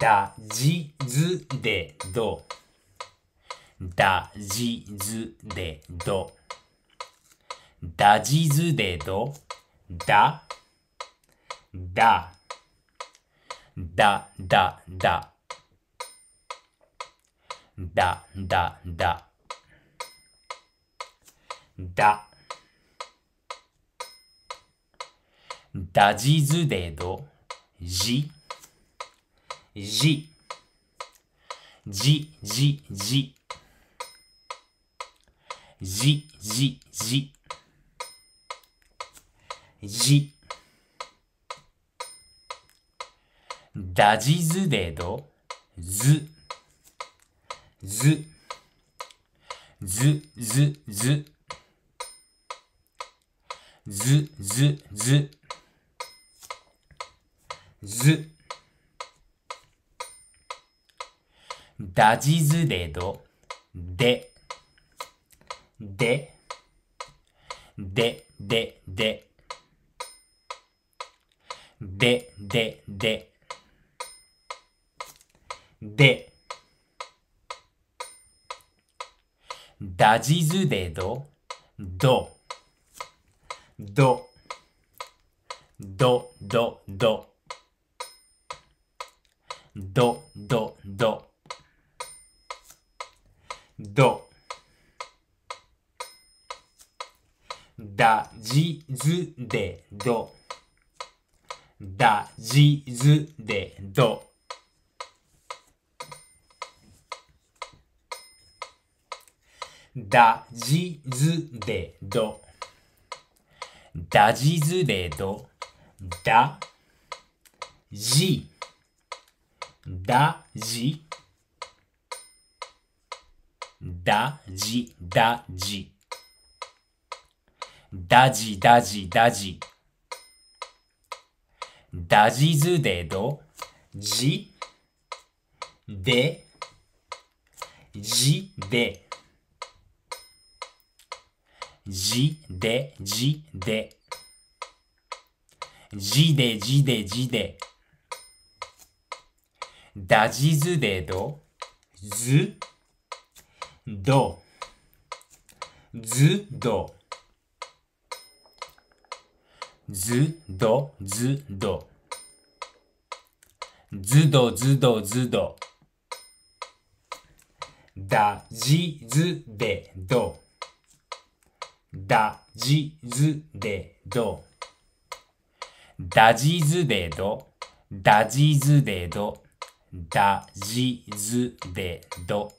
だじずでど。だじずでど。だじずでど。だ。だ。だ、だ、だ。だ、だ、だ。だ。だじずでど。じ。じ、じ、じ、じ、じ、じ、じ、じ、だじずでど、ず、ず、ず、ず、ず、ず、ず、ず、ず、だじずれど、で、で、で、で、で、で、で、で、で、だじずれど、ど、ど、ど、ど、ど、ど、ど、ど、ど、だじずでど。だじずでど。だじずでど。だじずでど。だじ。だじ。だじ。だじ。だじだじだじだじ。だじずでど、じ、で、じで、じで、じで、じで、じで、じでだじずでど、ず、ど、ず、ど。ずどずどずどずどずどだじずでどだじずでどだじずでどだじずでどだじずでど